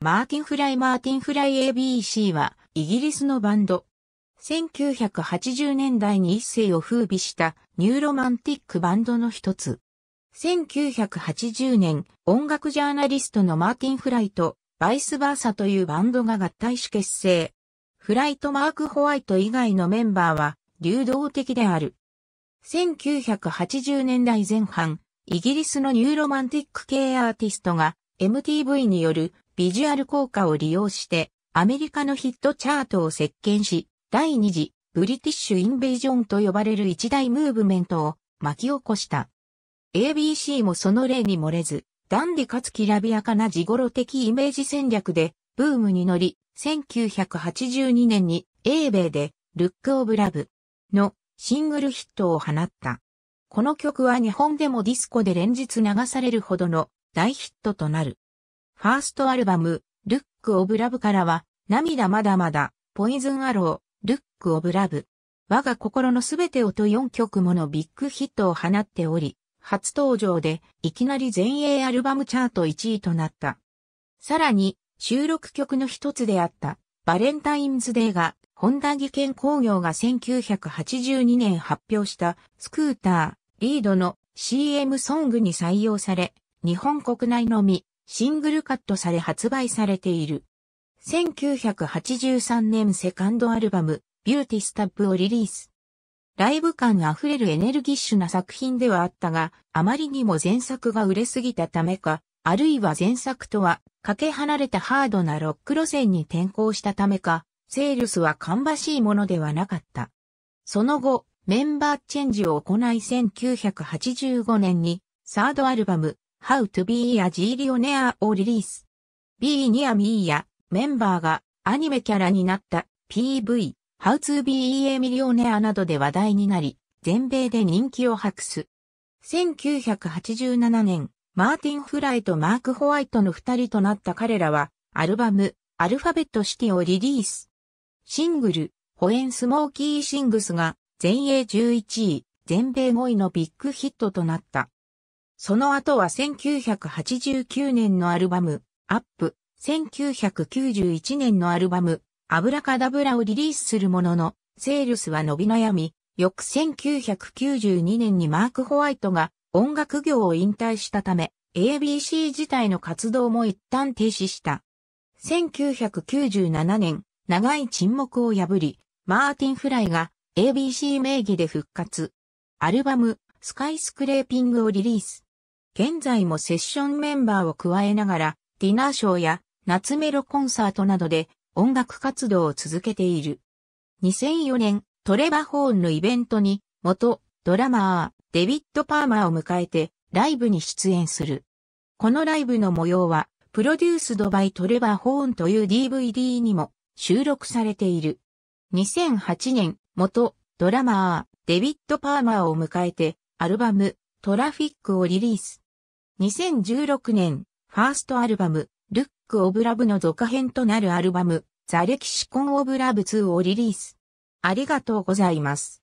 マーティン・フライ・マーティン・フライ ABC は、イギリスのバンド。1980年代に一世を風靡したニューロマンティックバンドの一つ。1980年、音楽ジャーナリストのマーティン・フライと、バイスバーサというバンドが合体し結成。フライとマーク・ホワイト以外のメンバーは、流動的である。1980年代前半、イギリスのニューロマンティック系アーティストが、MTV によるビジュアル効果を利用して、アメリカのヒットチャートを席巻し、第二次、ブリティッシュ・インベージョンと呼ばれる一大ムーブメントを巻き起こした。ABC もその例に漏れず、ダンディかつきらびやかな地頃的イメージ戦略で、ブームに乗り、1982年に、英米で、ルック・オブ・ラブのシングルヒットを放った。この曲は日本でもディスコで連日流されるほどの大ヒットとなる。ファーストアルバム、ルック・オブ・ラブからは、涙まだまだ、ポイズン・アロー、ルック・オブ・ラブ。我が心のすべてをと4曲ものビッグヒットを放っており、初登場でいきなり全英アルバムチャート1位となった。さらに、収録曲の一つであったバレンタインズデーが、本田技研工業が1982年発表したスクーター、リードの CM ソングに採用され、日本国内のみシングルカットされ発売されている。1983年セカンドアルバム、ビューティスタップをリリース。ライブ感あふれるエネルギッシュな作品ではあったが、あまりにも前作が売れすぎたためか、あるいは前作とは、かけ離れたハードなロック路線に転向したためか、セールスは芳しいものではなかった。その後、メンバーチェンジを行い1985年に、サードアルバム、How to be a Gillionaire をリリース。Be Near Me やメンバーがアニメキャラになった PV How to be a Millionaire などで話題になり、全米で人気を博す。1987年、マーティン・フライとマーク・ホワイトの二人となった彼らは、アルバム、アルファベットシティをリリース。シングル、ホエン・スモーキー・シングスが、全英11位、全米5位のビッグヒットとなった。その後は1989年のアルバム、アップ、1991年のアルバム、アブラカダブラをリリースするものの、セールスは伸び悩み、翌1992年にマーク・ホワイトが音楽業を引退したため、ABC 自体の活動も一旦停止した。1997年、長い沈黙を破り、マーティン・フライが ABC 名義で復活。アルバム、スカイスクレーピングをリリース。現在もセッションメンバーを加えながら、ディナーショーや夏メロコンサートなどで音楽活動を続けている。2004年、トレバホーンのイベントに、元ドラマー、デビッド・パーマーを迎えて、ライブに出演する。このライブの模様は、プロデュースドバイトレバー・ホーンという DVD にも収録されている。2008年、元ドラマー、デビッド・パーマーを迎えて、アルバム、トラフィックをリリース。2016年、ファーストアルバム、ルック・オブ・ラブの続編となるアルバム、ザ・レキシコン・オブ・ラブ2をリリース。ありがとうございます。